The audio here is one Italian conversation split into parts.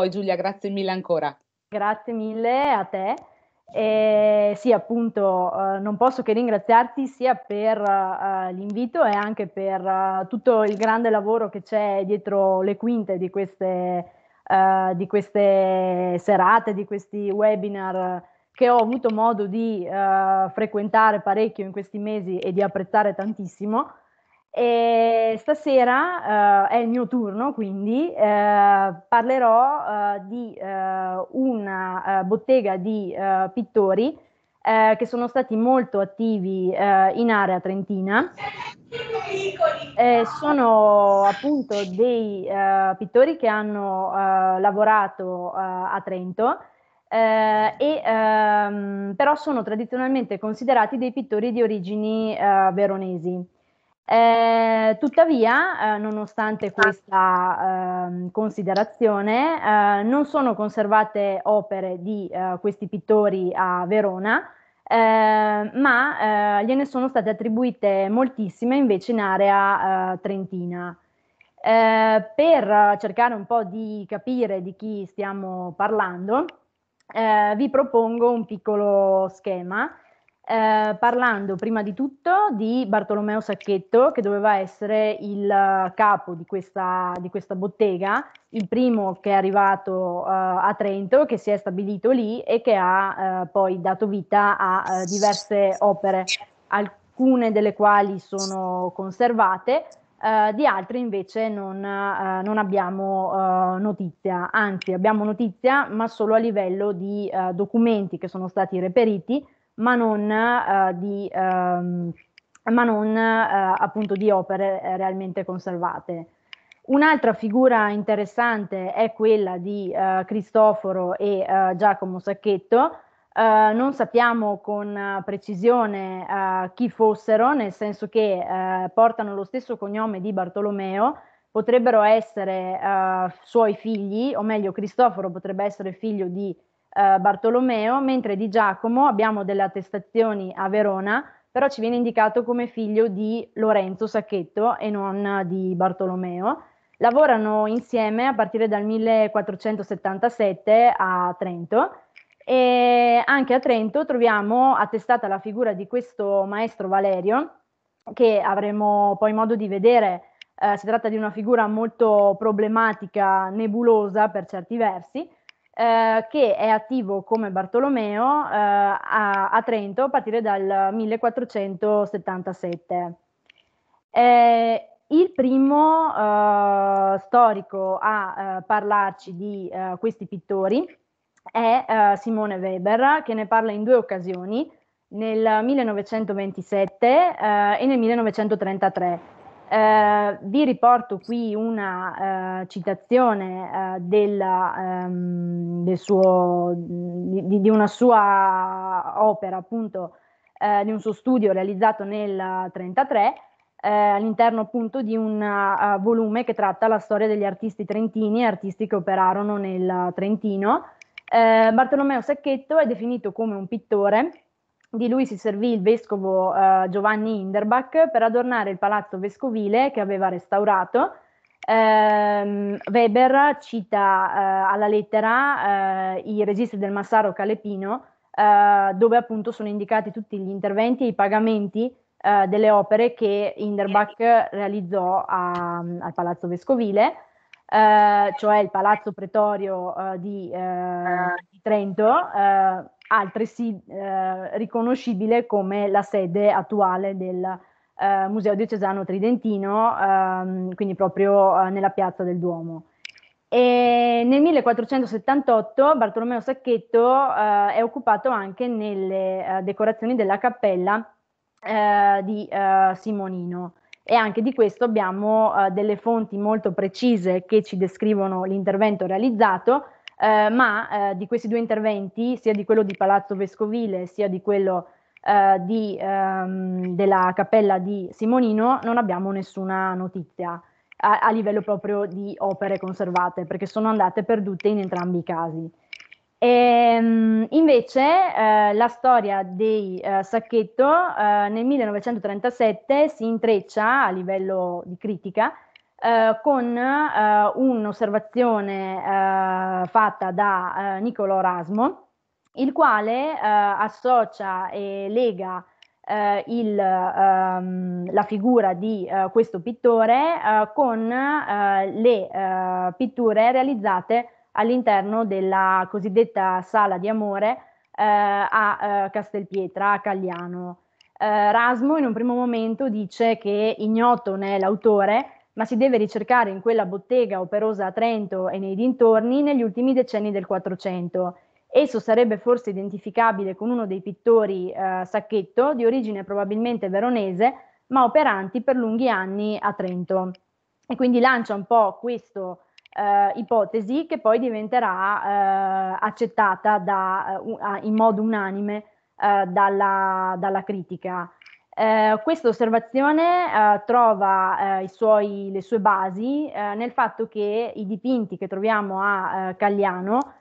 poi Giulia, grazie mille ancora. Grazie mille a te. E sì, appunto, eh, non posso che ringraziarti sia per eh, l'invito e anche per eh, tutto il grande lavoro che c'è dietro le quinte di queste, eh, di queste serate, di questi webinar che ho avuto modo di eh, frequentare parecchio in questi mesi e di apprezzare tantissimo. E stasera uh, è il mio turno, quindi uh, parlerò uh, di una bottega di pittori che sono stati molto attivi in area trentina. Eh, sono appunto dei pittori che hanno lavorato a Trento. Eh, e, ehm, però sono tradizionalmente considerati dei pittori di origini veronesi. Eh, tuttavia, eh, nonostante ah. questa ehm, eh, considerazione, non sono conservate opere di eh, questi pittori a Verona, eh, ma eh, gliene sono state attribuite moltissime invece in area trentina. per cercare un po' di capire di chi stiamo parlando, vi propongo un piccolo schema eh, parlando prima di tutto di Bartolomeo Sacchetto, che doveva essere il eh, capo di questa, di questa bottega, il primo che è arrivato eh, a Trento, che si è stabilito lì e che ha eh, poi dato vita a eh, diverse opere, alcune delle quali sono conservate. Eh, di altre invece non, non abbiamo notizia, anzi abbiamo notizia ma solo a livello di documenti che sono stati reperiti ma non eh, di, ehm, ma non, eh, appunto di opere eh, realmente conservate. Un'altra figura interessante è quella di eh, Cristoforo e eh, Giacomo Sacchetto, Uh, non sappiamo con precisione uh, chi fossero, nel senso che uh, portano lo stesso cognome di Bartolomeo, potrebbero essere suoi figli, o meglio Cristoforo potrebbe essere figlio di eh, Bartolomeo, mentre di Giacomo abbiamo delle attestazioni a Verona, però ci viene indicato come figlio di Lorenzo Sacchetto e non di Bartolomeo. Lavorano insieme a partire dal 1477 a Trento e anche a Trento troviamo attestata la figura di questo maestro Valerio che avremo poi modo di vedere. Eh, si tratta di una figura molto problematica, nebulosa per certi versi, eh, che è attivo come Bartolomeo eh, a, a, Trento a partire dal 1477. Eh, il primo eh, storico a eh, parlarci di questi pittori è Simone Weber, che ne parla in due occasioni, nel 1927 e nel 1933 eh, vi riporto qui una eh, citazione eh, della, ehm, del suo, di, di, una sua opera, appunto, eh, di un suo studio realizzato nel 1933, eh, all'interno appunto di un uh, volume che tratta la storia degli artisti trentini artisti che operarono nel Trentino. Bartolomeo Sacchetto è definito come un pittore di lui si servì il vescovo eh, Giovanni Hinderbach per adornare il palazzo vescovile che aveva restaurato. Eh, Weber cita eh, alla lettera eh, i registri del massaro calepino, eh, dove appunto sono indicati tutti gli interventi e i pagamenti eh, delle opere che Hinderbach realizzò a, al palazzo vescovile. cioè il palazzo pretorio di, di, Trento, altresì eh, riconoscibile come la sede attuale del eh, Museo Diocesano Tridentino, ehm, quindi proprio eh, nella piazza del Duomo. E nel 1478 Bartolomeo Sacchetto eh, è occupato anche nelle eh, decorazioni della cappella eh, di Simonino e anche di questo abbiamo delle fonti molto precise che ci descrivono l'intervento realizzato, eh, ma eh, di questi due interventi, sia di quello di Palazzo Vescovile sia di quello eh, di, ehm, della cappella di Simonino, non abbiamo nessuna notizia a, a, livello proprio di opere conservate, perché sono andate perdute in entrambi i casi. E, ehm, invece eh, la storia dei eh, Sacchetto eh, nel 1937 si intreccia a livello di critica eh, con eh, un'osservazione eh, fatta da eh, Niccolò Rasmo, il quale associa e lega il, ehm, la figura di eh, questo pittore eh, con eh, le pitture realizzate all'interno della cosiddetta sala di amore a Castelpietra, a Cagliano. Rasmo in un primo momento dice che ignoto ne è l'autore, ma si deve ricercare in quella bottega operosa a Trento e nei dintorni negli ultimi decenni del Quattrocento. Esso sarebbe forse identificabile con uno dei pittori eh, Sacchetto, di origine probabilmente veronese, ma operanti per lunghi anni a Trento. E quindi lancia un po' questa eh, ipotesi che poi diventerà eh, accettata da, uh, in modo unanime eh, dalla, dalla critica. Eh, questa osservazione eh, trova eh, suoi, le sue basi eh, nel fatto che i dipinti che troviamo a eh, Cagliano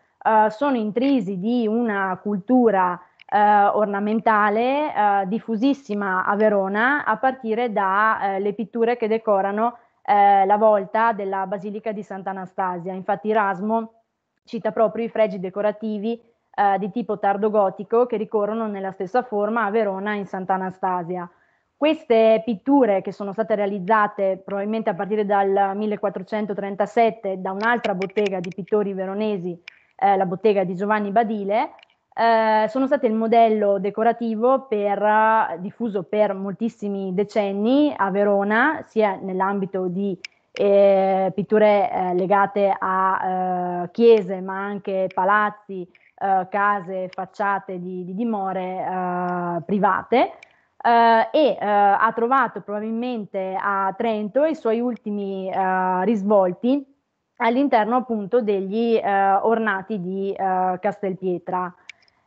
sono intrisi di una cultura ornamentale diffusissima a Verona a partire dalle pitture che decorano la volta della Basilica di Sant'Anastasia. Infatti Erasmo cita proprio i fregi decorativi eh, di tipo tardogotico che ricorrono nella stessa forma a Verona e in Sant'Anastasia. Queste pitture che sono state realizzate probabilmente a partire dal 1437 da un'altra bottega di pittori veronesi, eh, la bottega di Giovanni Badile, eh, sono state il modello decorativo per, diffuso per moltissimi decenni a Verona, sia nell'ambito di eh, pitture eh, legate a eh, chiese ma anche palazzi eh, case, facciate di, di dimore eh, private. Eh, e ha trovato probabilmente a Trento i suoi ultimi risvolti all'interno appunto degli ornati di Castelpietra.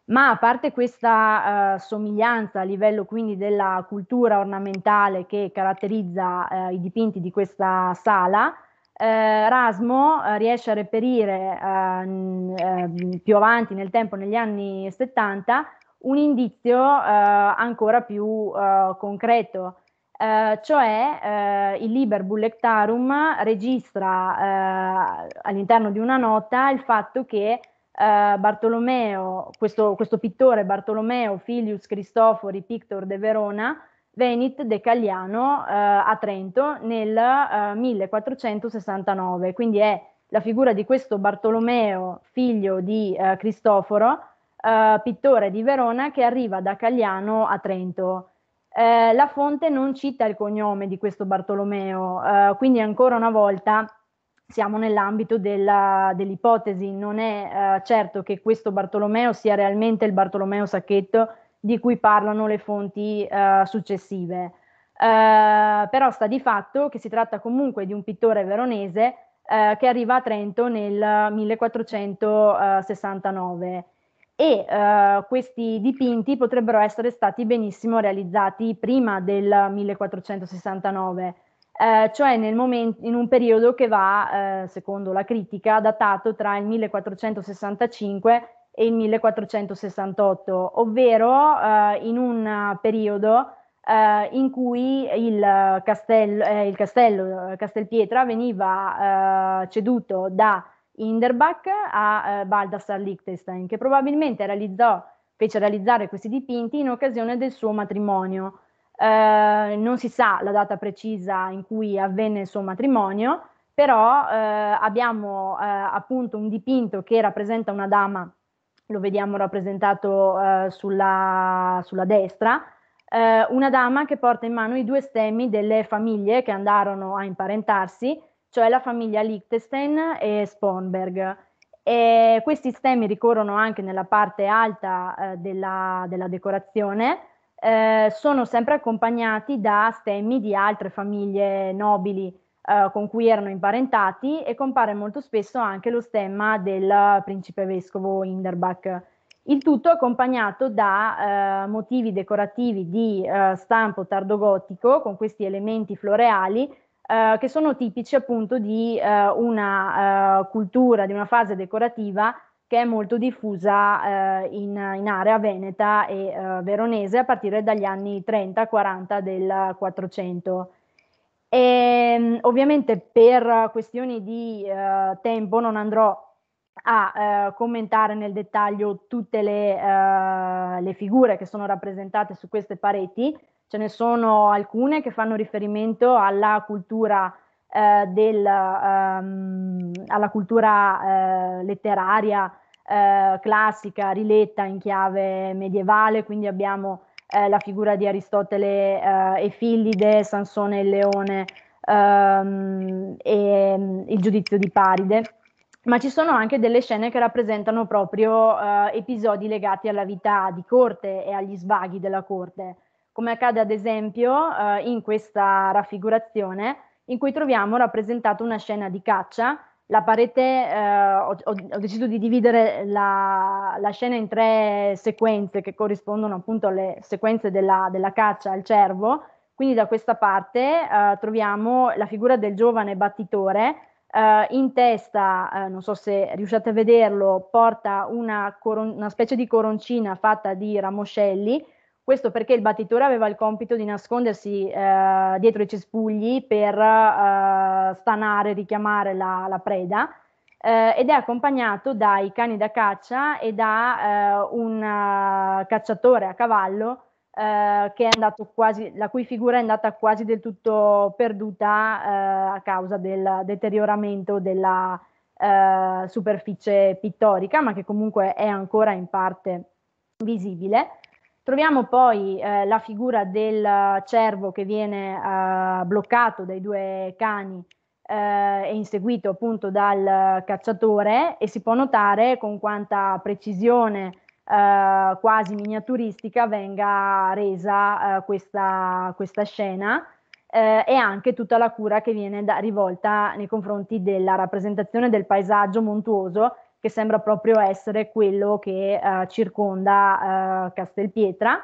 Ma a parte questa eh, somiglianza a livello quindi della cultura ornamentale che caratterizza eh, i dipinti di questa sala, eh, Rasmo eh, riesce a reperire ehm, ehm, più avanti nel tempo, negli anni 70, un indizio eh, ancora più eh, concreto, cioè il Liber Bullectarum registra all'interno di una nota il fatto che Bartolomeo, questo, questo pittore Bartolomeo Filius Cristofori Pictor de Verona, Venit de Cagliano eh, a Trento nel eh, 1469, quindi è la figura di questo Bartolomeo, figlio di eh, Cristoforo, eh, pittore di Verona, che arriva da Cagliano a Trento. Eh, la fonte non cita il cognome di questo Bartolomeo, eh, quindi ancora una volta siamo nell'ambito della, dell'ipotesi, non è certo che questo Bartolomeo sia realmente il Bartolomeo Sacchetto di cui parlano le fonti eh, successive. Eh, però sta di fatto che si tratta comunque di un pittore veronese eh, che arriva a Trento nel 1469 eh, e eh, questi dipinti potrebbero essere stati benissimo realizzati prima del 1469, eh, cioè momento, in un periodo che va, secondo la critica, datato tra il 1465 e il 1468, ovvero eh, in un eh, periodo eh, in cui il castello, eh, il castello eh, Castelpietra veniva eh, ceduto da Inderbach a Baldassar Liechtenstein, che probabilmente realizzò, fece realizzare questi dipinti in occasione del suo matrimonio. non si sa la data precisa in cui avvenne il suo matrimonio, però eh, abbiamo eh, appunto un dipinto che rappresenta una dama lo vediamo rappresentato eh, sulla, sulla, destra, eh, una dama che porta in mano i due stemmi delle famiglie che andarono a imparentarsi, cioè la famiglia Liechtenstein e Sponberg. E questi stemmi ricorrono anche nella parte alta eh, della, della, decorazione, eh, sono sempre accompagnati da stemmi di altre famiglie nobili, eh, con cui erano imparentati e compare molto spesso anche lo stemma del principe vescovo Inderbach. Il tutto accompagnato da eh, motivi decorativi di eh, stampo tardogotico con questi elementi floreali eh, che sono tipici appunto di eh, una eh, cultura, di una fase decorativa che è molto diffusa in, in, area veneta e veronese a partire dagli anni 30-40 del 400. E, ehm, ovviamente per questioni di eh, tempo non andrò a eh, commentare nel dettaglio tutte le, eh, le, figure che sono rappresentate su queste pareti, ce ne sono alcune che fanno riferimento alla cultura, eh, del, ehm, alla cultura eh, letteraria eh, classica, riletta in chiave medievale, quindi abbiamo eh, la figura di Aristotele eh, e Fillide, Sansone e Leone ehm, e mm, il giudizio di Paride, ma ci sono anche delle scene che rappresentano proprio eh, episodi legati alla vita di corte e agli svaghi della corte, come accade ad esempio eh, in questa raffigurazione in cui troviamo rappresentata una scena di caccia la parete, eh, ho, ho, deciso di dividere la, la, scena in tre sequenze che corrispondono appunto alle sequenze della, della caccia al cervo. Quindi da questa parte eh, troviamo la figura del giovane battitore, eh, in testa, eh, non so se riusciate a vederlo, porta una, coron- una specie di coroncina fatta di ramoscelli, questo perché il battitore aveva il compito di nascondersi eh, dietro i cespugli per eh, stanare, richiamare la, la preda eh, ed è accompagnato dai cani da caccia e da eh, un eh, cacciatore a cavallo eh, che è andato quasi, la cui figura è andata quasi del tutto perduta a causa del deterioramento della superficie pittorica, ma che comunque è ancora in parte visibile. Troviamo poi eh, la figura del eh, cervo che viene eh, bloccato dai due cani eh, e inseguito appunto dal eh, cacciatore e si può notare con quanta precisione eh, quasi miniaturistica venga resa questa, questa, scena e anche tutta la cura che viene da, rivolta nei confronti della rappresentazione del paesaggio montuoso che sembra proprio essere quello che eh, circonda eh, Castelpietra.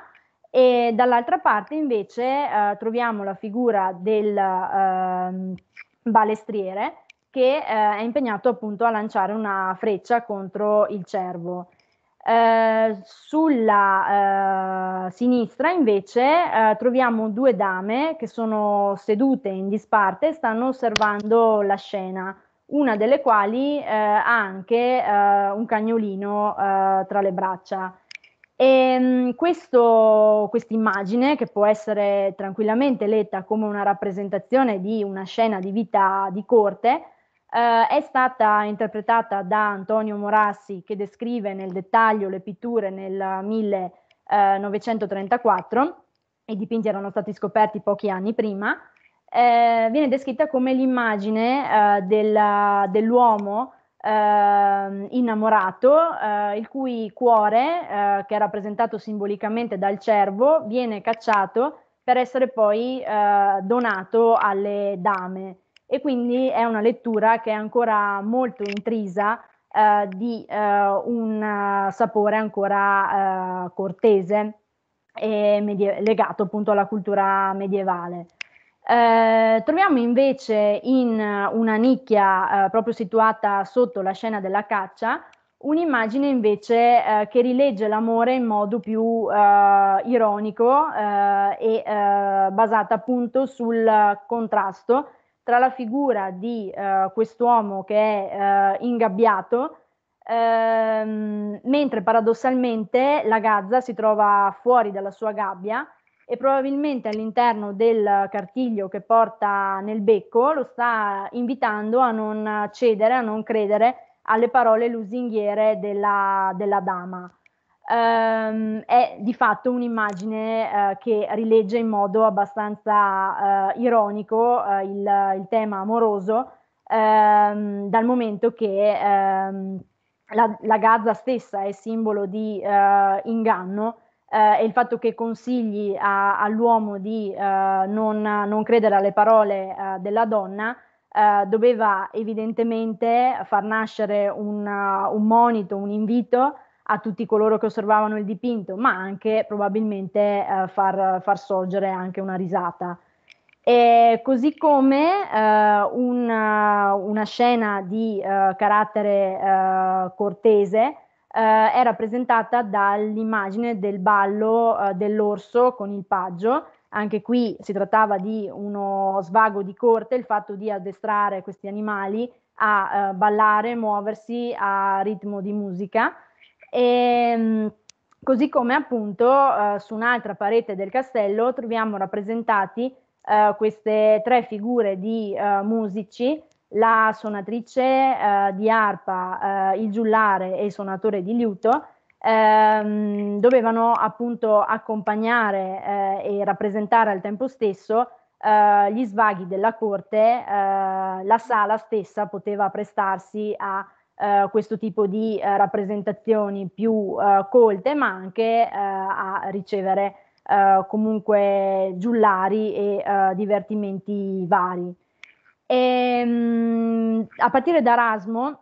E dall'altra parte invece eh, troviamo la figura del ehm, balestriere che eh, è impegnato appunto a lanciare una freccia contro il cervo. Eh, sulla eh, sinistra invece troviamo due dame che sono sedute in disparte e stanno osservando la scena una delle quali eh, ha anche eh, un cagnolino eh, tra le braccia. E ehm, questa immagine, che può essere tranquillamente letta come una rappresentazione di una scena di vita di corte, eh, è stata interpretata da Antonio Morassi, che descrive nel dettaglio le pitture nel 1934. Eh, I dipinti erano stati scoperti pochi anni prima eh, viene descritta come l'immagine eh, della, dell'uomo ehm, eh, innamorato, il cui cuore, eh, che è rappresentato simbolicamente dal cervo, viene cacciato per essere poi eh, donato alle dame. E quindi è una lettura che è ancora molto intrisa eh, di un sapore ancora cortese e medie- legato appunto alla cultura medievale. Eh, troviamo invece in eh, una nicchia eh, proprio situata sotto la scena della caccia un'immagine invece eh, che rilegge l'amore in modo più eh, ironico eh, e basata appunto sul contrasto tra la figura di quest'uomo che è ingabbiato ehm, mentre paradossalmente la gazza si trova fuori dalla sua gabbia e probabilmente all'interno del cartiglio che porta nel becco lo sta invitando a non cedere, a non credere alle parole lusinghiere della, della dama. Ehm, è di fatto un'immagine eh, che rilegge in modo abbastanza eh, ironico eh, il, il, tema amoroso, ehm, dal momento che ehm, la, la, Gaza stessa è simbolo di eh, inganno eh, e il fatto che consigli a, all'uomo di eh, non, non, credere alle parole eh, della donna eh, doveva evidentemente far nascere un, un monito, un invito a tutti coloro che osservavano il dipinto, ma anche probabilmente eh, far, far, sorgere anche una risata. E così come eh, una, una, scena di eh, carattere cortese eh, è rappresentata dall'immagine del ballo eh, dell'orso con il paggio. Anche qui si trattava di uno svago di corte, il fatto di addestrare questi animali a eh, ballare, muoversi a ritmo di musica. E, ehm, così come appunto eh, su un'altra parete del castello troviamo rappresentati eh, queste tre figure di eh, musici la suonatrice eh, di arpa, eh, il giullare e il suonatore di liuto ehm, dovevano appunto accompagnare eh, e rappresentare al tempo stesso eh, gli svaghi della corte, eh, la sala stessa poteva prestarsi a eh, questo tipo di rappresentazioni più colte, ma anche a ricevere comunque giullari e divertimenti vari. E, ehm, a partire da Erasmo,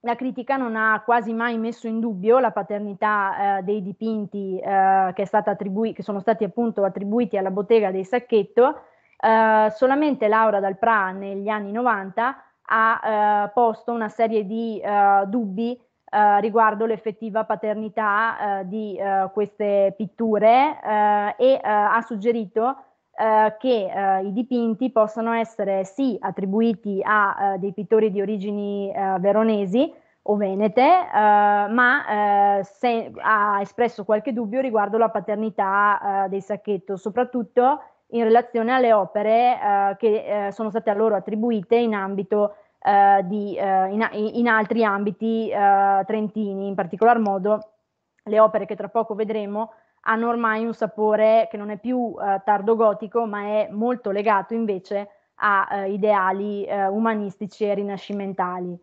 la critica non ha quasi mai messo in dubbio la paternità eh, dei dipinti eh, che, attribui- che, sono stati appunto attribuiti alla bottega dei Sacchetto, eh, solamente Laura Dal Pra negli anni 90 ha eh, posto una serie di eh, dubbi eh, riguardo l'effettiva paternità di queste pitture e ha suggerito eh, che eh, i dipinti possono essere sì attribuiti a eh, dei pittori di origini eh, veronesi o venete, ma se, ha espresso qualche dubbio riguardo la paternità dei Sacchetto, soprattutto in relazione alle opere che sono state a loro attribuite in ambito Uh, di, uh, in, in, altri ambiti uh, trentini, in particolar modo le opere che tra poco vedremo hanno ormai un sapore che non è più eh, tardo gotico, ma è molto legato invece a eh, ideali eh, umanistici e rinascimentali.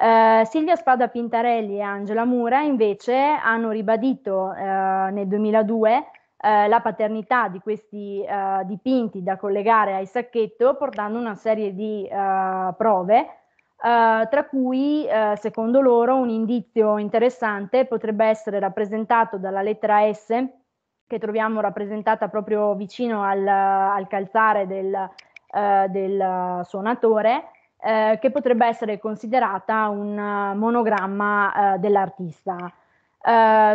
Eh, Silvia Spada Pintarelli e Angela Mura invece hanno ribadito eh, nel 2002 eh, la paternità di questi dipinti da collegare ai sacchetto portando una serie di prove Uh, tra cui, uh, secondo loro, un indizio interessante potrebbe essere rappresentato dalla lettera S, che troviamo rappresentata proprio vicino al, al calzare del, uh, del suonatore, che potrebbe essere considerata un monogramma dell'artista.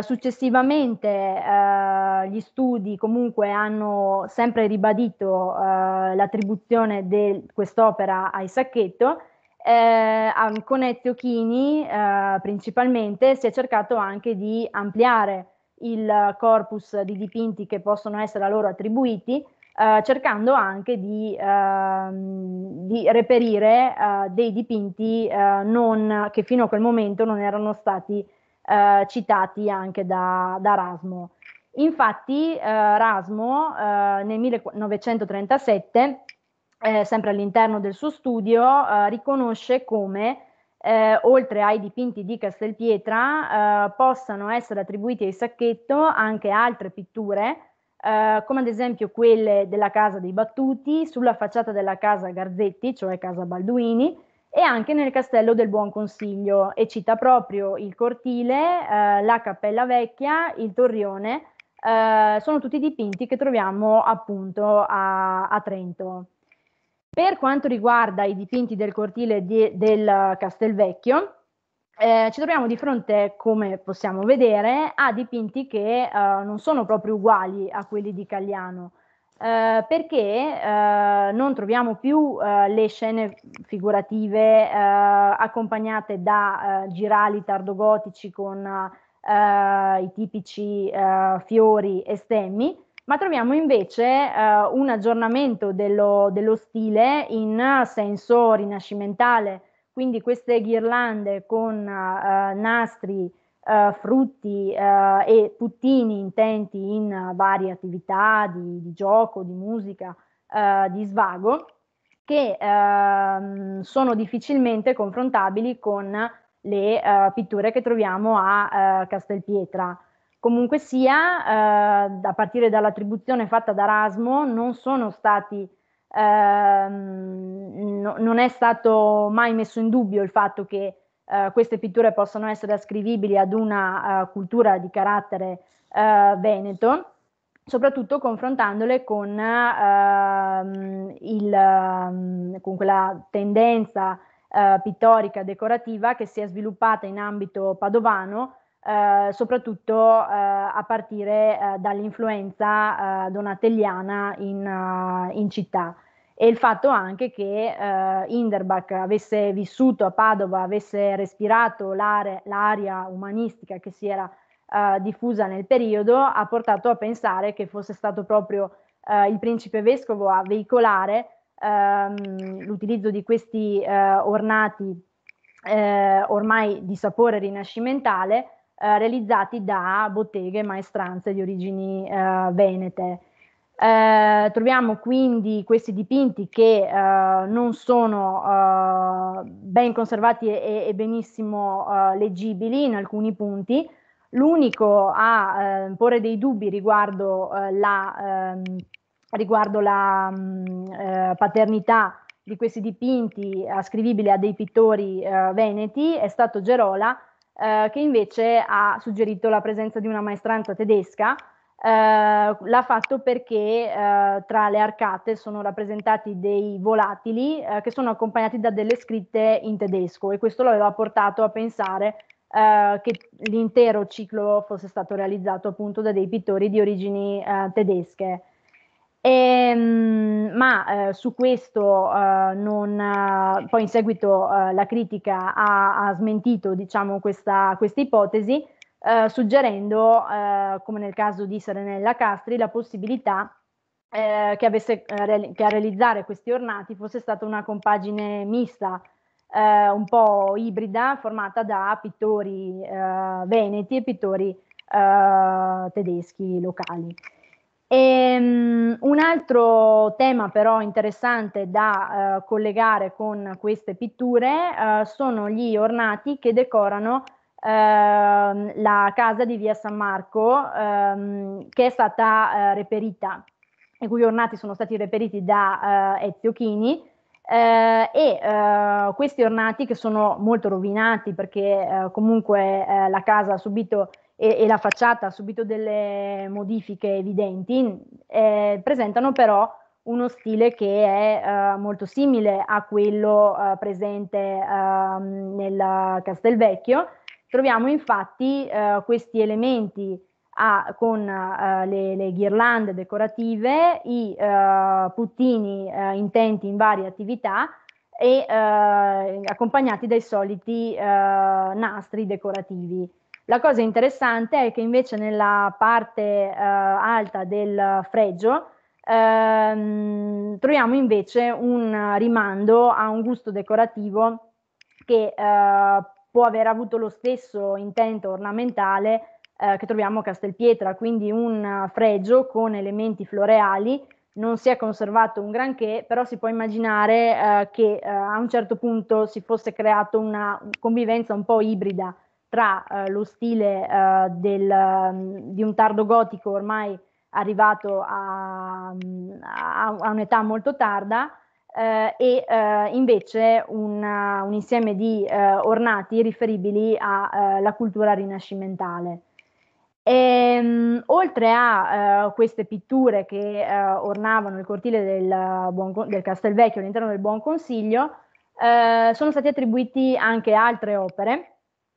successivamente gli studi comunque hanno sempre ribadito l'attribuzione di quest'opera a Isacchetto eh, con Ezio Chini eh, principalmente si è cercato anche di ampliare il corpus di dipinti che possono essere a loro attribuiti, eh, cercando anche di, ehm, di reperire eh, dei dipinti eh, non, che fino a quel momento non erano stati eh, citati anche da, da Rasmo. Infatti Rasmo nel 1937 eh, sempre all'interno del suo studio, eh, riconosce come eh, oltre ai dipinti di Castelpietra eh, possano essere attribuiti ai Sacchetto anche altre pitture, eh, come ad esempio quelle della casa dei Battuti, sulla facciata della casa Garzetti, cioè casa Balduini, e anche nel castello del Buon Consiglio, e cita proprio il cortile, eh, la cappella vecchia, il torrione, sono tutti dipinti che troviamo appunto a, a Trento. Per quanto riguarda i dipinti del cortile di, del Castelvecchio, eh, ci troviamo di fronte, come possiamo vedere, a dipinti che eh, non sono proprio uguali a quelli di Cagliano, eh, perché eh, non troviamo più eh, le scene figurative eh, accompagnate da girali tardogotici con i tipici fiori e stemmi, ma troviamo invece eh, un aggiornamento dello, dello, stile in senso rinascimentale, quindi queste ghirlande con eh, nastri, eh, frutti eh, e puttini intenti in varie attività di, di gioco, di musica, eh, di svago, che ehm, sono difficilmente confrontabili con le eh, pitture che troviamo a Castelpietra. Comunque sia, eh, a partire dall'attribuzione fatta da Erasmo, non sono stati ehm, no, non è stato mai messo in dubbio il fatto che eh, queste pitture possano essere ascrivibili ad una uh, cultura di carattere uh, veneto, soprattutto confrontandole con, uh, il, ehm, con quella tendenza eh, pittorica decorativa che si è sviluppata in ambito padovano eh, soprattutto eh, a partire eh, dall'influenza eh, donatelliana in, eh, in, città. E il fatto anche che eh, Inderbach avesse vissuto a Padova, avesse respirato l'aria umanistica che si era diffusa nel periodo, ha portato a pensare che fosse stato proprio il principe vescovo a veicolare ehm, l'utilizzo di questi ornati eh, ormai di sapore rinascimentale eh, realizzati da botteghe e maestranze di origini eh, venete. Eh, troviamo quindi questi dipinti che eh, non sono eh, ben conservati e, e benissimo eh, leggibili in alcuni punti. L'unico a porre dei dubbi riguardo la, ehm, riguardo la mh, mm, paternità di questi dipinti ascrivibili a dei pittori eh, veneti è stato Gerola eh, che invece ha suggerito la presenza di una maestranza tedesca. Eh, l'ha fatto perché eh, tra le arcate sono rappresentati dei volatili eh, che sono accompagnati da delle scritte in tedesco e questo l'aveva portato a pensare eh, che l'intero ciclo fosse stato realizzato appunto da dei pittori di origini tedesche. E, ehm, ma eh, su questo eh, non, eh, poi in seguito eh, la critica ha, ha smentito diciamo, questa, questa, ipotesi, eh, suggerendo, eh, come nel caso di Serenella Castri, la possibilità che, avesse, che, a realizzare questi ornati fosse stata una compagine mista, un po' ibrida, formata da pittori veneti e pittori tedeschi locali. E, um, un altro tema però interessante da uh, collegare con queste pitture uh, sono gli ornati che decorano ehm, la casa di via San Marco um, che è stata eh, reperita i cui ornati sono stati reperiti da uh, Ezio Chini eh, e uh, questi ornati che sono molto rovinati perché uh, comunque la casa ha subito e, e la facciata ha subito delle modifiche evidenti, eh, presentano però uno stile che è uh, molto simile a quello uh, presente uh, nel Castelvecchio. Troviamo infatti eh, questi elementi a, con le, le, ghirlande decorative, i puttini intenti in varie attività e accompagnati dai soliti nastri decorativi. La cosa interessante è che invece nella parte eh, alta del fregio ehm, troviamo invece un rimando a un gusto decorativo che eh, può aver avuto lo stesso intento ornamentale eh, che troviamo a Castelpietra, quindi un fregio con elementi floreali non si è conservato un granché, però si può immaginare eh, che eh, a un certo punto si fosse creata una convivenza un po' ibrida tra eh, lo stile eh, del, mm, di un tardo gotico ormai arrivato a, mm, a, a un'età molto tarda eh, e eh, invece una, un insieme di eh, ornati riferibili alla eh, cultura rinascimentale. E, ehm, mh, oltre a queste pitture che ornavano il cortile del, buon, del Castelvecchio all'interno del Buon Consiglio, sono stati attribuiti anche altre opere,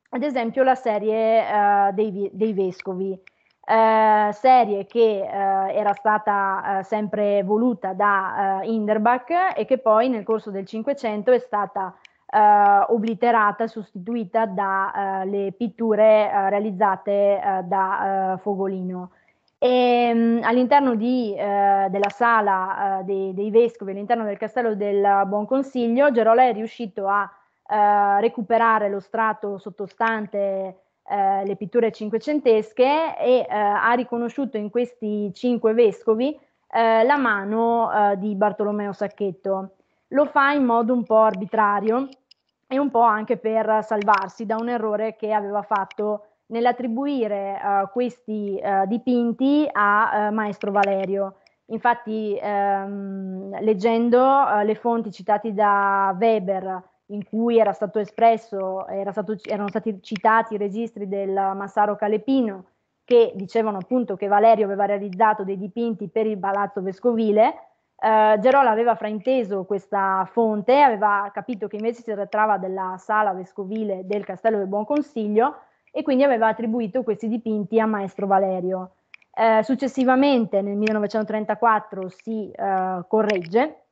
ad esempio la serie uh, dei, dei, vescovi, uh, serie che uh, era stata sempre voluta da Inderbach e che poi nel corso del Cinquecento è stata obliterata e sostituita dalle pitture realizzate da Fogolino. E, um, all'interno di, della sala dei, dei vescovi, all'interno del castello del Buon Consiglio, Gerola è riuscito a eh, recuperare lo strato sottostante eh, le pitture cinquecentesche e eh, ha riconosciuto in questi cinque vescovi eh, la mano eh, di Bartolomeo Sacchetto. Lo fa in modo un po' arbitrario e un po' anche per salvarsi da un errore che aveva fatto nell'attribuire eh, questi dipinti a Maestro Valerio. Infatti, ehm, leggendo eh, le fonti citate da Weber in cui era stato espresso, era stato, erano stati citati i registri del Massaro Calepino che dicevano appunto che Valerio aveva realizzato dei dipinti per il palazzo vescovile. Eh, Gerola aveva frainteso questa fonte, aveva capito che invece si trattava della sala vescovile del Castello del Buon Consiglio e quindi aveva attribuito questi dipinti a Maestro Valerio. Eh, successivamente nel 1934 si eh, corregge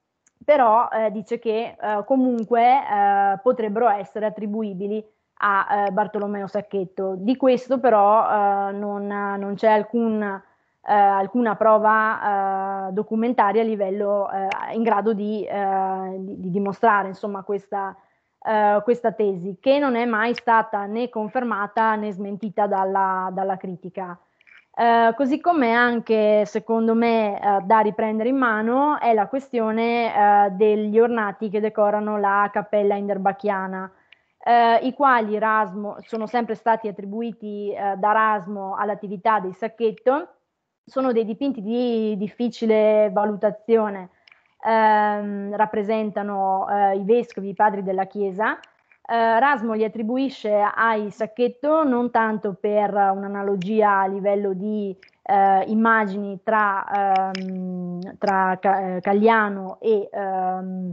però eh, dice che eh, comunque eh, potrebbero essere attribuibili a eh, Bartolomeo Sacchetto. Di questo però eh, non, non, c'è alcun, alcuna prova documentaria a livello in grado di, di, di dimostrare insomma, questa, Uh, questa tesi, che non è mai stata né confermata né smentita dalla, dalla critica. Eh, così come anche, secondo me, uh, da riprendere in mano è la questione uh, degli ornati che decorano la cappella inderbachiana, i quali Rasmo, sono sempre stati attribuiti da Rasmo all'attività del sacchetto, sono dei dipinti di difficile valutazione, ehm, rappresentano i vescovi, i padri della Chiesa, eh, Rasmo li attribuisce ai Sacchetto non tanto per un'analogia a livello di eh, immagini tra, ehm, tra eh, Cagliano e, ehm,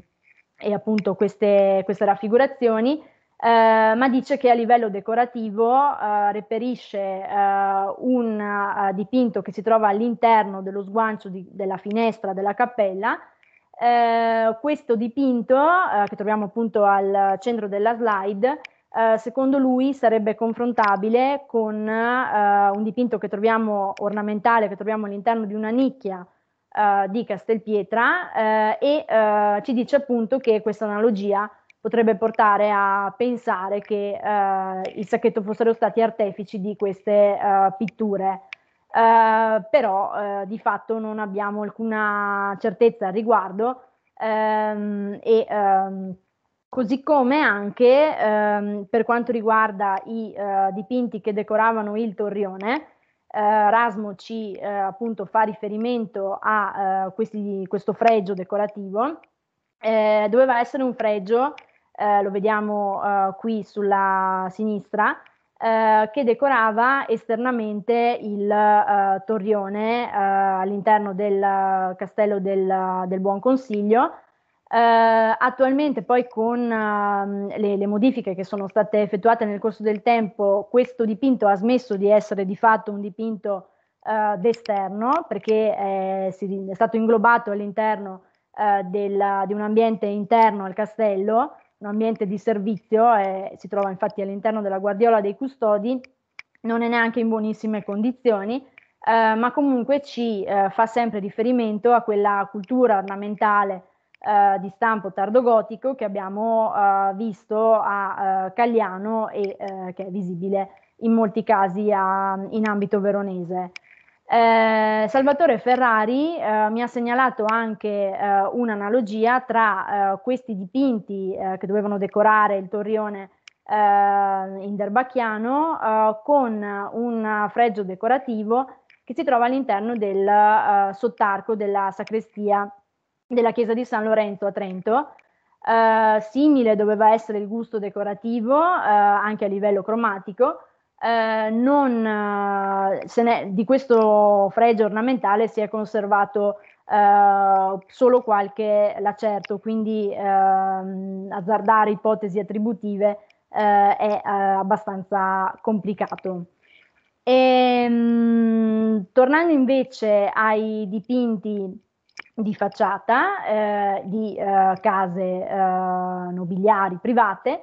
e appunto queste, queste raffigurazioni, eh, ma dice che a livello decorativo eh, reperisce eh, un eh, dipinto che si trova all'interno dello sguancio di, della finestra della cappella eh, questo dipinto, eh, che troviamo appunto al centro della slide, eh, secondo lui sarebbe confrontabile con eh, un dipinto che troviamo ornamentale, che troviamo all'interno di una nicchia eh, di Castelpietra e ci dice appunto che questa analogia potrebbe portare a pensare che il sacchetto fossero stati artefici di queste pitture eh, però eh, di fatto non abbiamo alcuna certezza al riguardo ehm, e ehm, così come anche ehm, per quanto riguarda i eh, dipinti che decoravano il torrione, eh, Rasmo ci eh, appunto fa riferimento a eh, questi, questo fregio decorativo, doveva essere un fregio, lo vediamo qui sulla sinistra, eh, che decorava esternamente il eh, torrione eh, all'interno del eh, castello del, eh, del Buon Consiglio. attualmente poi con ehm, le, le, modifiche che sono state effettuate nel corso del tempo, questo dipinto ha smesso di essere di fatto un dipinto d'esterno perché si, è stato inglobato all'interno del, di un ambiente interno al castello un ambiente di servizio, eh, si trova infatti all'interno della guardiola dei custodi, non è neanche in buonissime condizioni, eh, ma comunque ci eh, fa sempre riferimento a quella cultura ornamentale eh, di stampo tardogotico che abbiamo eh, visto a eh, Cagliano e che è visibile in molti casi a, in ambito veronese. Eh, Salvatore Ferrari eh, mi ha segnalato anche eh, un'analogia tra eh, questi dipinti eh, che dovevano decorare il torrione in Derbacchiano con un fregio decorativo che si trova all'interno del sottarco della sacrestia della chiesa di San Lorenzo a Trento. simile doveva essere il gusto decorativo anche a livello cromatico, eh, non, eh, ne, di questo fregio ornamentale si è conservato eh, solo qualche lacerto, quindi ehm, azzardare ipotesi attributive eh, è eh, abbastanza complicato. E, ehm, tornando invece ai dipinti di facciata eh, di case nobiliari private,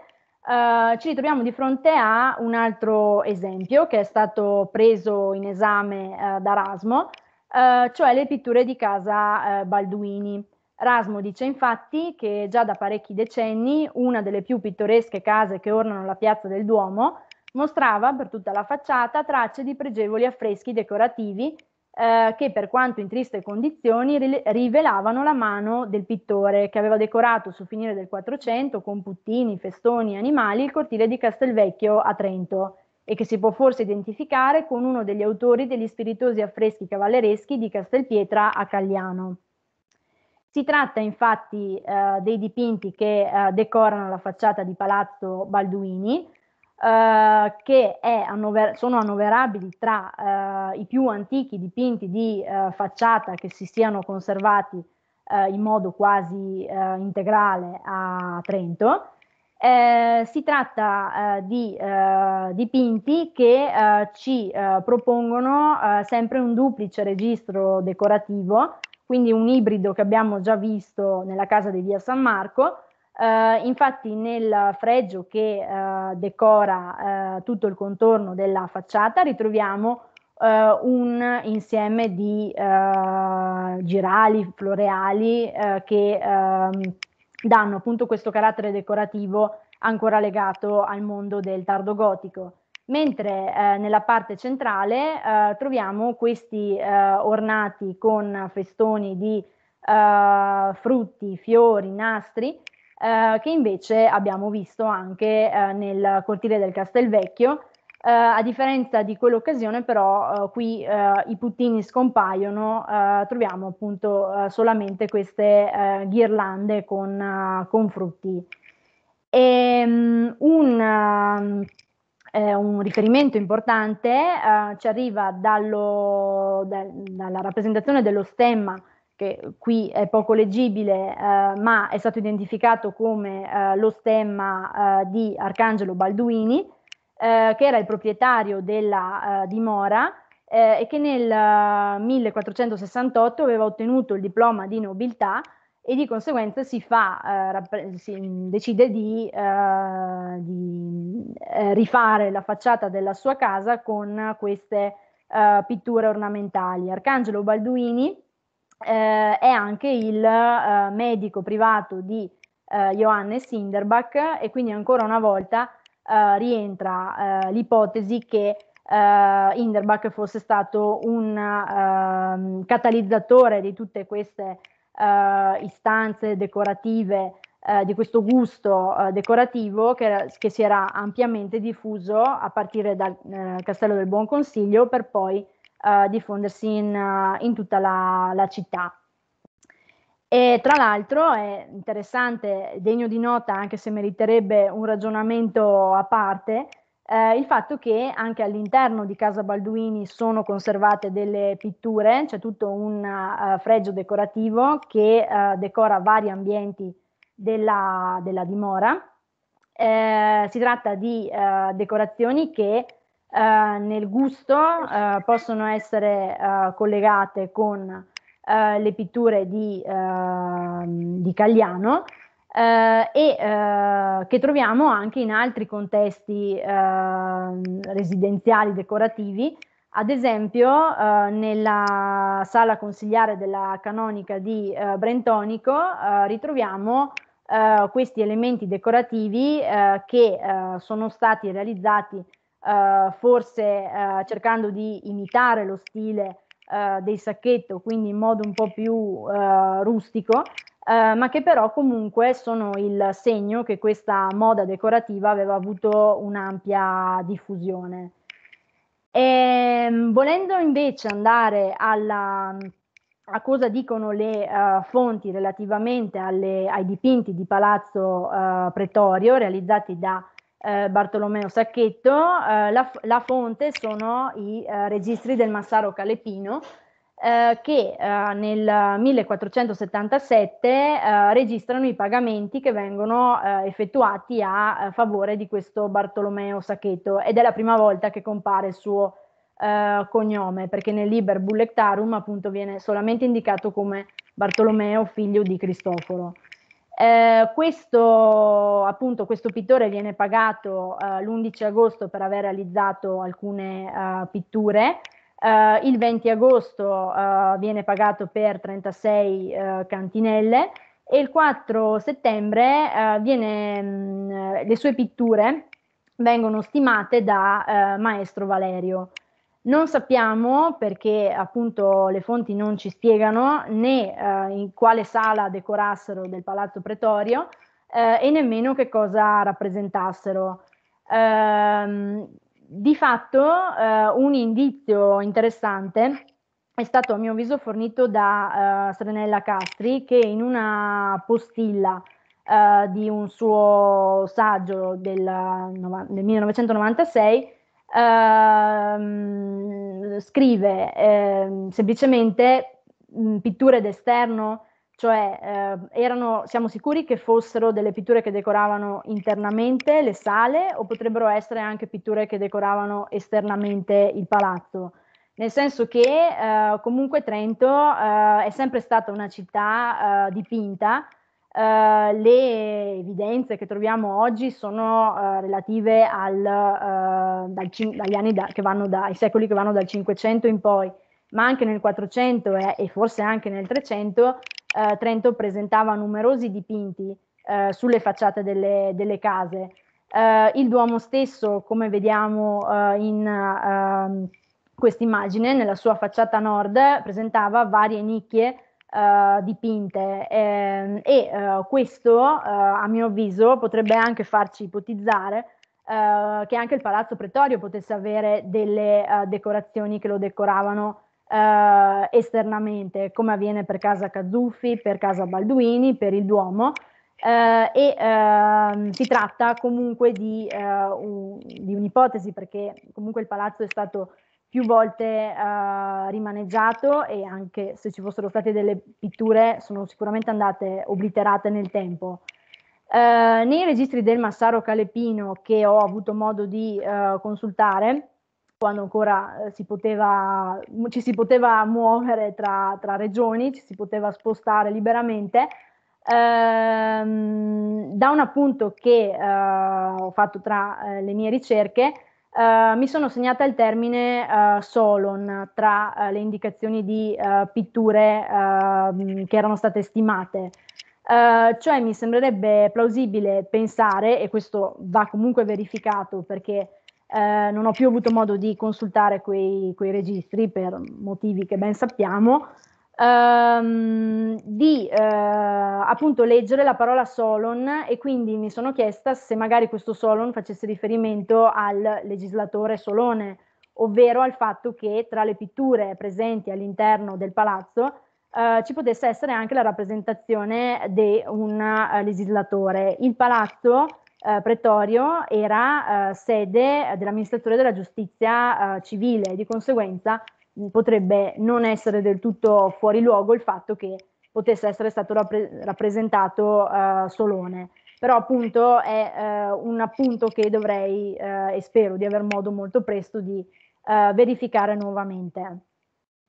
eh, ci ritroviamo di fronte a un altro esempio che è stato preso in esame uh, da Rasmo, uh, cioè le pitture di casa Balduini. Rasmo dice infatti che già da parecchi decenni una delle più pittoresche case che ornano la piazza del Duomo mostrava per tutta la facciata tracce di pregevoli affreschi decorativi eh, che per quanto in triste condizioni ri- rivelavano la mano del pittore che aveva decorato su finire del 400 con puttini, festoni e animali il cortile di Castelvecchio a Trento e che si può forse identificare con uno degli autori degli spiritosi affreschi cavallereschi di Castelpietra a Cagliano. Si tratta infatti eh, dei dipinti che eh, decorano la facciata di Palazzo Balduini, eh, che annover- sono annoverabili tra eh, i più antichi dipinti di eh, facciata che si siano conservati eh, in modo quasi eh, integrale a Trento. Eh, si tratta di dipinti che ci propongono sempre un duplice registro decorativo, quindi un ibrido che abbiamo già visto nella casa di Via San Marco, Uh, infatti nel fregio che uh, decora uh, tutto il contorno della facciata ritroviamo un insieme di girali floreali che ehm, danno appunto questo carattere decorativo ancora legato al mondo del tardo gotico. Mentre nella parte centrale troviamo questi ornati con festoni di frutti, fiori, nastri, eh, che invece abbiamo visto anche eh, nel cortile del Castelvecchio. Eh, a differenza di quell'occasione però eh, qui eh, i puttini scompaiono, eh, troviamo appunto solamente queste ghirlande con, con, frutti. E, ehm, un, eh, un riferimento importante eh, ci arriva dallo, da, dalla rappresentazione dello stemma che qui è poco leggibile, eh, ma è stato identificato come eh, lo stemma eh, di Arcangelo Balduini, eh, che era il proprietario della eh, dimora e che nel 1468 aveva ottenuto il diploma di nobiltà e di conseguenza si, fa, eh, si mm, decide di, eh, di eh, rifare la facciata della sua casa con queste pitture ornamentali. Arcangelo Balduini eh, è anche il eh, medico privato di eh, Johannes Sinderbach e quindi ancora una volta eh, rientra eh, l'ipotesi che eh, Inderbach fosse stato un ehm, catalizzatore di tutte queste istanze decorative, di questo gusto decorativo che, che, si era ampiamente diffuso a partire dal Castello del Buon Consiglio per poi uh, diffondersi in, uh, in tutta la, la, città. E tra l'altro è interessante, degno di nota, anche se meriterebbe un ragionamento a parte, eh, il fatto che anche all'interno di Casa Balduini sono conservate delle pitture, c'è tutto un uh, fregio decorativo che uh, decora vari ambienti della, della dimora. Eh, si tratta di uh, decorazioni che eh, nel gusto eh, possono essere eh, collegate con le pitture di, ehm, di Cagliano e che troviamo anche in altri contesti ehm, residenziali decorativi, ad esempio, eh, nella sala consigliare della canonica di eh, Brentonico eh, ritroviamo questi elementi decorativi che sono stati realizzati eh, forse eh, cercando di imitare lo stile eh, dei sacchetto, quindi in modo un po' più eh, rustico, eh, ma che però comunque sono il segno che questa moda decorativa aveva avuto un'ampia diffusione. E, ehm, volendo invece andare alla, a cosa dicono le uh, fonti relativamente alle, ai dipinti di Palazzo uh, Pretorio realizzati da eh, Bartolomeo Sacchetto, eh, la, la, fonte sono i eh, registri del Massaro Calepino eh, che eh, nel 1477 eh, registrano i pagamenti che vengono effettuati a, a, favore di questo Bartolomeo Sacchetto ed è la prima volta che compare il suo cognome perché nel Liber Bullectarum appunto viene solamente indicato come Bartolomeo figlio di Cristoforo. Eh, questo, appunto, questo pittore viene pagato eh, l'11 agosto per aver realizzato alcune eh, pitture, eh, il 20 agosto eh, viene pagato per 36 cantinelle e il 4 settembre viene, mh, mm, le sue pitture vengono stimate da Maestro Valerio. Non sappiamo, perché appunto le fonti non ci spiegano, né eh, in quale sala decorassero del Palazzo Pretorio eh, e nemmeno che cosa rappresentassero. Ehm, di fatto eh, un indizio interessante è stato a mio avviso fornito da eh, Serenella Castri che in una postilla eh, di un suo saggio del, del 1996 Ehm, scrive ehm, semplicemente mm, pitture d'esterno, cioè eh, erano, siamo sicuri che fossero delle pitture che decoravano internamente le sale o potrebbero essere anche pitture che decoravano esternamente il palazzo? nel senso che eh, comunque Trento eh, è sempre stata una città eh, dipinta Uh, le evidenze che troviamo oggi sono uh, relative al, uh, cin- agli anni da- che vanno dai secoli che vanno dal 500 in poi, ma anche nel 400 e, e forse anche nel 300 Trento presentava numerosi dipinti sulle facciate delle, delle case. il Duomo stesso, come vediamo in ehm, questa immagine, nella sua facciata nord presentava varie nicchie eh, dipinte ehm, eh, e uh, questo uh, a mio avviso potrebbe anche farci ipotizzare eh, che anche il palazzo pretorio potesse avere delle decorazioni che lo decoravano esternamente come avviene per casa Cazzuffi, per casa Balduini, per il Duomo e ehm, si tratta comunque di, un, di un'ipotesi perché comunque il palazzo è stato più volte uh, rimaneggiato e anche se ci fossero state delle pitture sono sicuramente andate obliterate nel tempo. Uh, nei registri del Massaro Calepino che ho avuto modo di uh, consultare, quando ancora si poteva, ci si poteva muovere tra, tra, regioni, ci si poteva spostare liberamente, ehm, da un appunto che eh, ho fatto tra eh, le mie ricerche, eh, mi sono segnata il termine uh, Solon tra uh, le indicazioni di pitture ehm, che erano state stimate. cioè mi sembrerebbe plausibile pensare, e questo va comunque verificato perché non ho più avuto modo di consultare quei, quei registri per motivi che ben sappiamo, ehm, di eh, appunto leggere la parola Solon e quindi mi sono chiesta se magari questo Solon facesse riferimento al legislatore Solone, ovvero al fatto che tra le pitture presenti all'interno del palazzo eh, ci potesse essere anche la rappresentazione di un uh, legislatore. Il palazzo eh, pretorio era eh, sede dell'amministratore della giustizia eh, civile e di conseguenza potrebbe non essere del tutto fuori luogo il fatto che potesse essere stato rappre- rappresentato eh, Solone. Però appunto è eh, un appunto che dovrei eh, e spero di aver modo molto presto di eh, verificare nuovamente.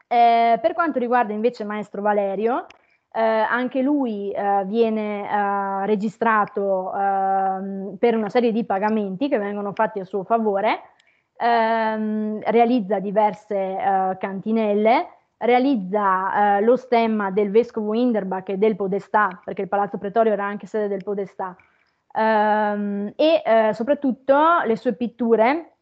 Eh, per quanto riguarda invece Maestro Valerio, eh, anche lui viene registrato ehm, per una serie di pagamenti che vengono fatti a suo favore ehm, realizza diverse eh, cantinelle, realizza eh, lo stemma del vescovo Inderbach e del Podestà, perché il Palazzo Pretorio era anche sede del Podestà, ehm, e eh, soprattutto le sue pitture,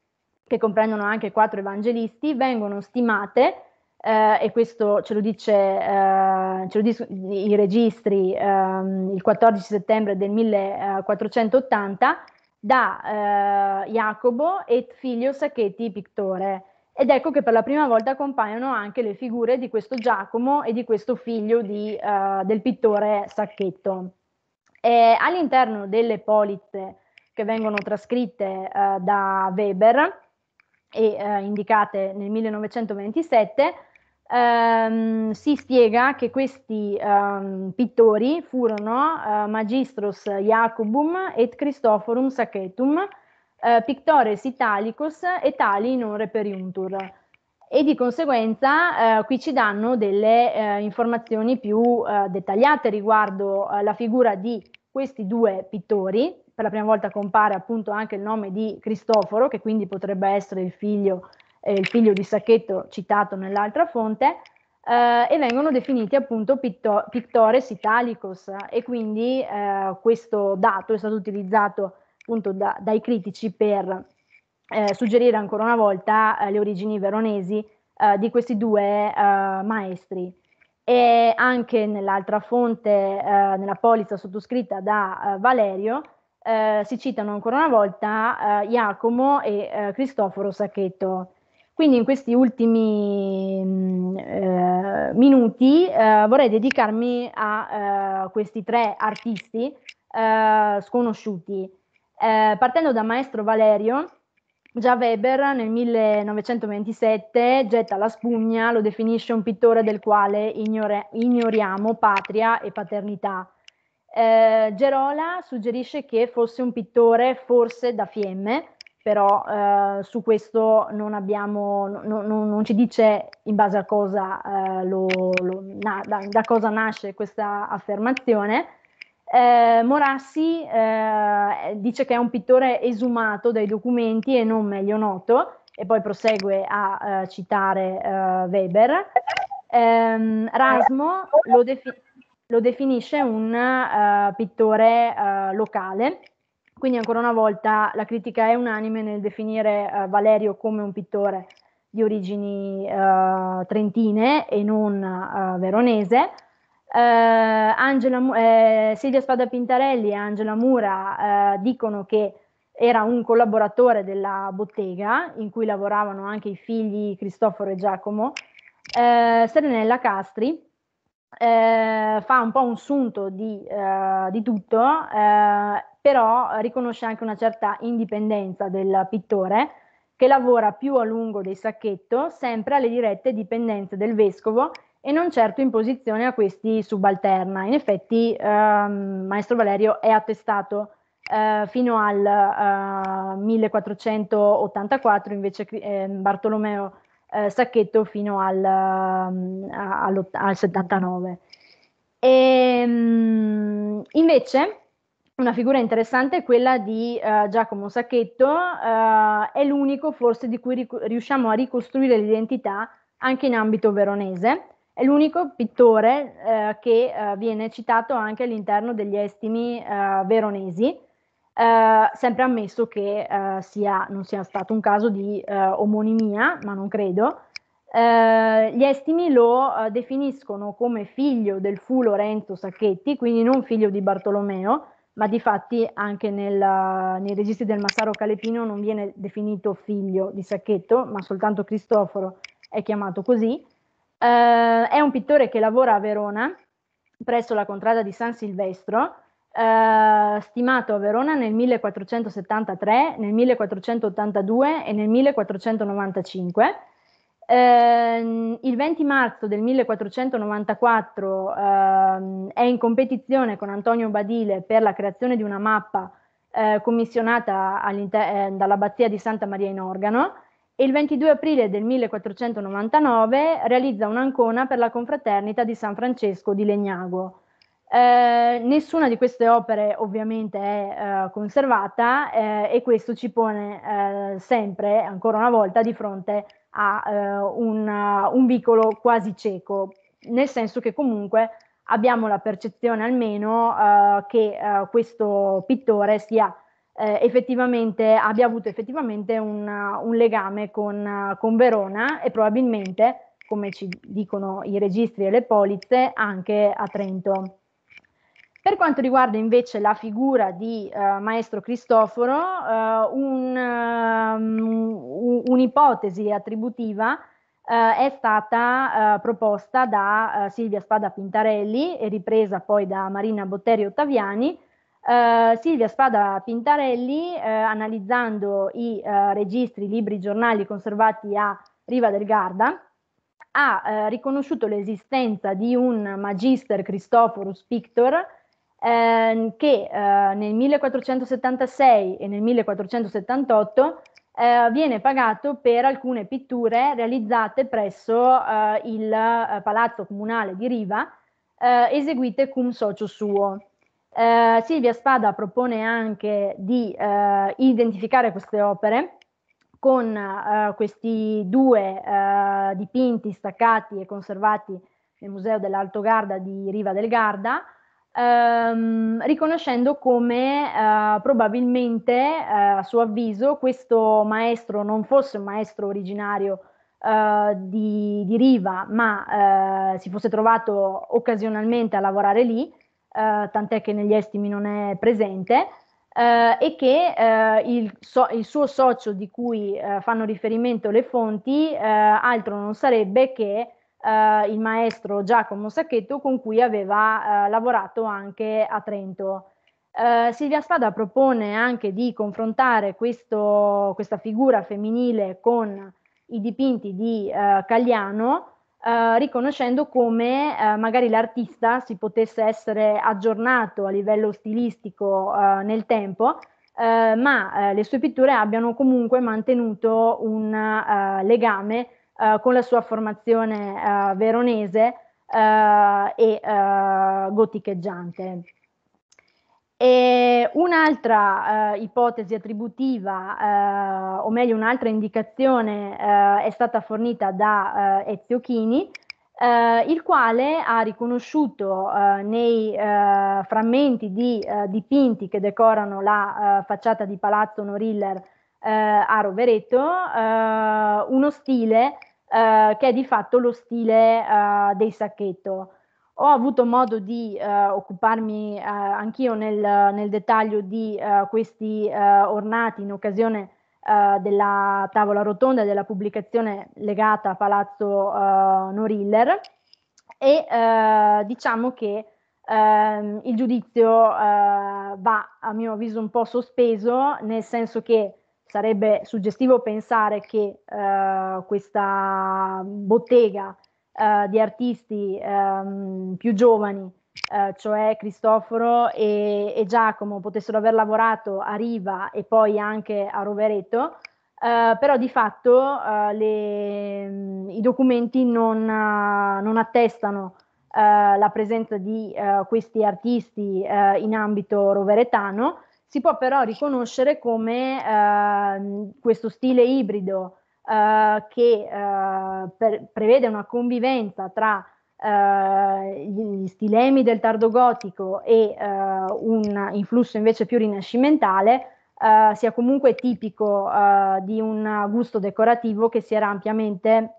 che comprendono anche quattro evangelisti, vengono stimate eh, e questo ce lo, dice, eh, ce lo dicono i registri ehm, il 14 settembre del 1480 da eh, Jacopo et figlio Sacchetti pittore. Ed ecco che per la prima volta compaiono anche le figure di questo Giacomo e di questo figlio di, eh, del pittore Sacchetto. E all'interno delle polizze che vengono trascritte eh, da Weber e eh, indicate nel 1927, Um, si spiega che questi um, pittori furono uh, Magistros Jacobum et Christophorum Sacetum, uh, Pictores Italicus et Tali non reperiuntur. E di conseguenza uh, qui ci danno delle informazioni più dettagliate riguardo la figura di questi due pittori. Per la prima volta compare appunto anche il nome di Cristoforo, che quindi potrebbe essere il figlio eh, il figlio di Sacchetto citato nell'altra fonte, eh, e vengono definiti appunto picto- pictores italicos e quindi eh, questo dato è stato utilizzato appunto da, dai critici per eh, suggerire ancora una volta eh, le origini veronesi eh, di questi due maestri e anche nell'altra fonte, eh, nella polizza sottoscritta da eh, Valerio, eh, si citano ancora una volta Jacomo e Cristoforo Sacchetto. Quindi in questi ultimi mm, eh, minuti eh, vorrei dedicarmi a eh, questi tre artisti eh, sconosciuti, eh, partendo da Maestro Valerio. Già Weber nel 1927 getta la spugna, lo definisce un pittore del quale ignore, ignoriamo patria e paternità. Eh, Gerola suggerisce che fosse un pittore forse da fiemme, però eh, su questo non, abbiamo, no, no, non ci dice in base a cosa, eh, lo, lo, na, da, da, cosa nasce questa affermazione. Eh, Morassi eh, dice che è un pittore esumato dai documenti e non meglio noto, e poi prosegue a eh, citare eh, Weber. Ehm, Rasmo lo, defi- lo, definisce un pittore locale quindi ancora una volta la critica è unanime nel definire eh, Valerio come un pittore di origini eh, trentine e non eh, veronese. Eh, Angela, eh, Silvia Spada Pintarelli e Angela Mura eh, dicono che era un collaboratore della bottega in cui lavoravano anche i figli Cristoforo e Giacomo. Serenella Castri eh, fa un po' un sunto di, eh, di tutto, eh, però riconosce anche una certa indipendenza del pittore che lavora più a lungo del sacchetto, sempre alle dirette dipendenze del vescovo e non certo in posizione a questi subalterna. In effetti ehm, Maestro Valerio è attestato eh, fino al eh, 1484, invece eh, Bartolomeo eh, sacchetto fino al, mm, al, al 79. E, invece una figura interessante è quella di uh, Giacomo Sacchetto, uh, è l'unico forse di cui ric- riusciamo a ricostruire l'identità anche in ambito veronese, è l'unico pittore uh, che viene citato anche all'interno degli estimi veronesi eh, sempre ammesso che eh, sia, non sia stato un caso di eh, omonimia, ma non credo. Eh, gli estimi lo eh, definiscono come figlio del fu Lorenzo Sacchetti, quindi non figlio di Bartolomeo, ma di fatti anche nel, nei registri del Massaro Calepino non viene definito figlio di Sacchetto, ma soltanto Cristoforo è chiamato così. è un pittore che lavora a Verona, presso la contrada di San Silvestro, eh, stimato a Verona nel 1473, nel 1482 e nel 1495. Eh, il 20 marzo del 1494 eh, è in competizione con Antonio Badile per la creazione di una mappa eh, commissionata ehm, dall'abbazia di Santa Maria in Organo e il 22 aprile del 1499 realizza un'ancona per la confraternita di San Francesco di Legnago. Eh, nessuna di queste opere ovviamente è eh, conservata eh, e questo ci pone eh, sempre, ancora una volta, di fronte a eh, un, un vicolo quasi cieco, nel senso che comunque abbiamo la percezione almeno eh, che questo pittore sia, abbia avuto effettivamente un, un legame con, con Verona e probabilmente, come ci dicono i registri e le polizze, anche a Trento. Per quanto riguarda invece la figura di uh, Maestro Cristoforo, uh, un, um, un'ipotesi attributiva uh, è stata proposta da Silvia Spada Pintarelli e ripresa poi da Marina Botteri Ottaviani. Silvia Spada Pintarelli, analizzando i registri, libri, giornali conservati a Riva del Garda, ha riconosciuto l'esistenza di un magister Cristoforus Pictor ehm, che eh, nel 1476 e nel 1478 eh, viene pagato per alcune pitture realizzate presso eh, il eh, Palazzo Comunale di Riva, eh, eseguite cum socio suo. Eh, Silvia Spada propone anche di identificare queste opere con uh, questi due uh, dipinti staccati e conservati nel Museo dell'Alto Garda di Riva del Garda, ehm, riconoscendo come eh, probabilmente, eh, a suo avviso, questo maestro non fosse un maestro originario eh, di, di, Riva, ma eh, si fosse trovato occasionalmente a lavorare lì, eh, tant'è che negli estimi non è presente. Uh, e che uh, il, so- il, suo socio di cui uh, fanno riferimento le fonti altro non sarebbe che eh, il maestro Giacomo Sacchetto con cui aveva eh, lavorato anche a Trento. Eh, Silvia Spada propone anche di confrontare questo, questa figura femminile con i dipinti di eh, Cagliano, eh, riconoscendo come eh, magari l'artista si potesse essere aggiornato a livello stilistico nel tempo, ma le sue pitture abbiano comunque mantenuto un legame eh, con la sua formazione eh, veronese eh, e eh, goticheggiante. E un'altra ipotesi attributiva, o meglio un'altra indicazione, è stata fornita da Ezio Chini, eh, il quale ha riconosciuto eh, nei eh, frammenti di dipinti che decorano la facciata di Palazzo Noriller a Rovereto uno stile eh, che è di fatto lo stile eh, dei sacchetto. Ho avuto modo di eh, occuparmi eh, anch'io nel, nel, dettaglio di questi ornati in occasione della tavola rotonda della pubblicazione legata a Palazzo Noriller e diciamo che Uh, il giudizio uh, va a mio avviso un po' sospeso, nel senso che sarebbe suggestivo pensare che eh, questa bottega eh, di artisti ehm, più giovani, eh, cioè Cristoforo e, e, Giacomo, potessero aver lavorato a Riva e poi anche a Rovereto, eh, però di fatto eh, le, mm, i documenti non, eh, non attestano la presenza di questi artisti in ambito roveretano si può però riconoscere come eh, questo stile ibrido eh, che eh, per, prevede una convivenza tra eh, gli stilemi del tardo gotico e eh, un influsso invece più rinascimentale eh, sia comunque tipico di un gusto decorativo che si era ampiamente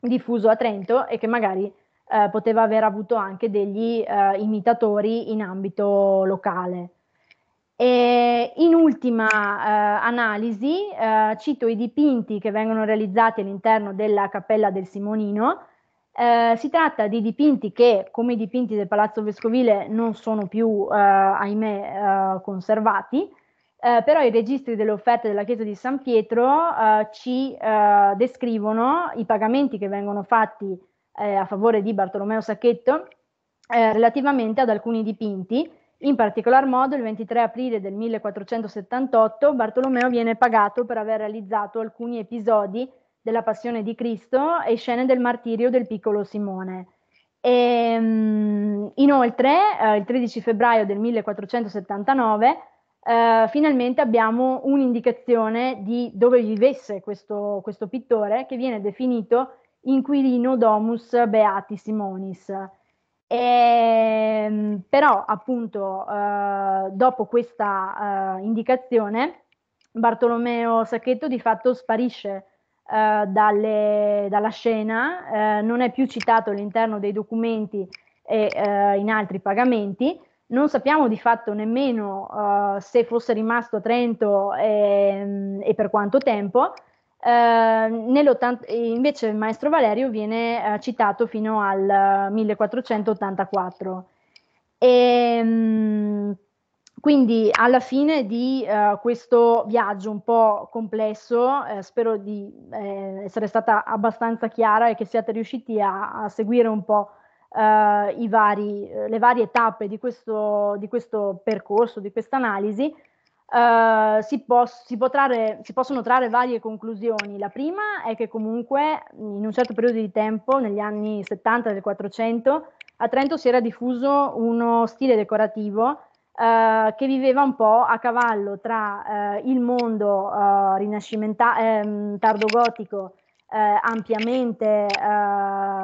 diffuso a Trento e che magari poteva aver avuto anche degli imitatori in ambito locale. E in ultima eh, analisi eh, cito i dipinti che vengono realizzati all'interno della Cappella del Simonino. Eh, si tratta di dipinti che, come i dipinti del Palazzo Vescovile, non sono più, eh, ahimè, eh, conservati, eh, però i registri delle offerte della Chiesa di San Pietro ci descrivono i pagamenti che vengono fatti a favore di Bartolomeo Sacchetto relativamente ad alcuni dipinti in particolar modo, il 23 aprile del 1478 Bartolomeo viene pagato per aver realizzato alcuni episodi della Passione di Cristo e scene del martirio del piccolo Simone. E, ehm, inoltre, eh, il 13 febbraio del 1479, eh, finalmente abbiamo un'indicazione di dove vivesse questo, questo pittore che viene definito inquilino domus beati Simonis. E, ehm, però appunto eh, dopo questa eh, indicazione Bartolomeo Sacchetto di fatto sparisce eh, dalle, dalla scena, eh, non è più citato all'interno dei documenti e eh, in altri pagamenti, non sappiamo di fatto nemmeno eh, se fosse rimasto a Trento e, ehm, e per quanto tempo, Ehm, invece il maestro Valerio viene eh, citato fino al 1484. Eh, e, ehm, quindi alla fine di uh, questo viaggio un po' complesso, eh, spero di eh, essere stata abbastanza chiara e che siate riusciti a, a seguire un po' uh, vari, le varie tappe di questo, di questo percorso, di questa analisi. Uh, si, può, trarre, si, possono trarre varie conclusioni. La prima è che comunque in un certo periodo di tempo, negli anni 70 del 400, a Trento si era diffuso uno stile decorativo uh, che viveva un po' a cavallo tra uh, il mondo rinascimentale, ehm, tardogotico, ampiamente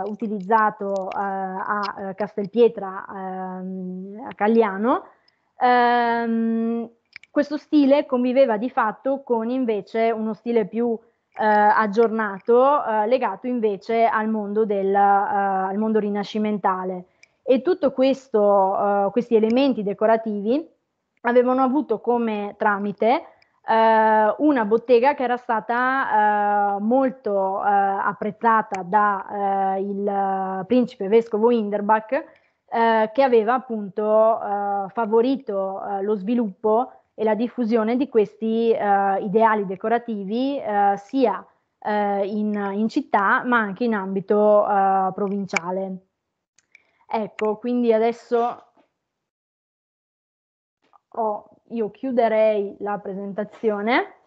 utilizzato a Castelpietra, ehm, a Cagliano, ehm, questo stile conviveva di fatto con invece uno stile più eh, aggiornato, eh, legato invece al mondo, del, eh, al mondo rinascimentale. E tutti eh, questi elementi decorativi avevano avuto come tramite eh, una bottega che era stata eh, molto apprezzata dal principe vescovo Hinderbach, che aveva appunto favorito lo sviluppo e la diffusione di questi uh, ideali decorativi uh, sia uh, in, in, città ma anche in ambito provinciale. Ecco, quindi adesso oh, io chiuderei la presentazione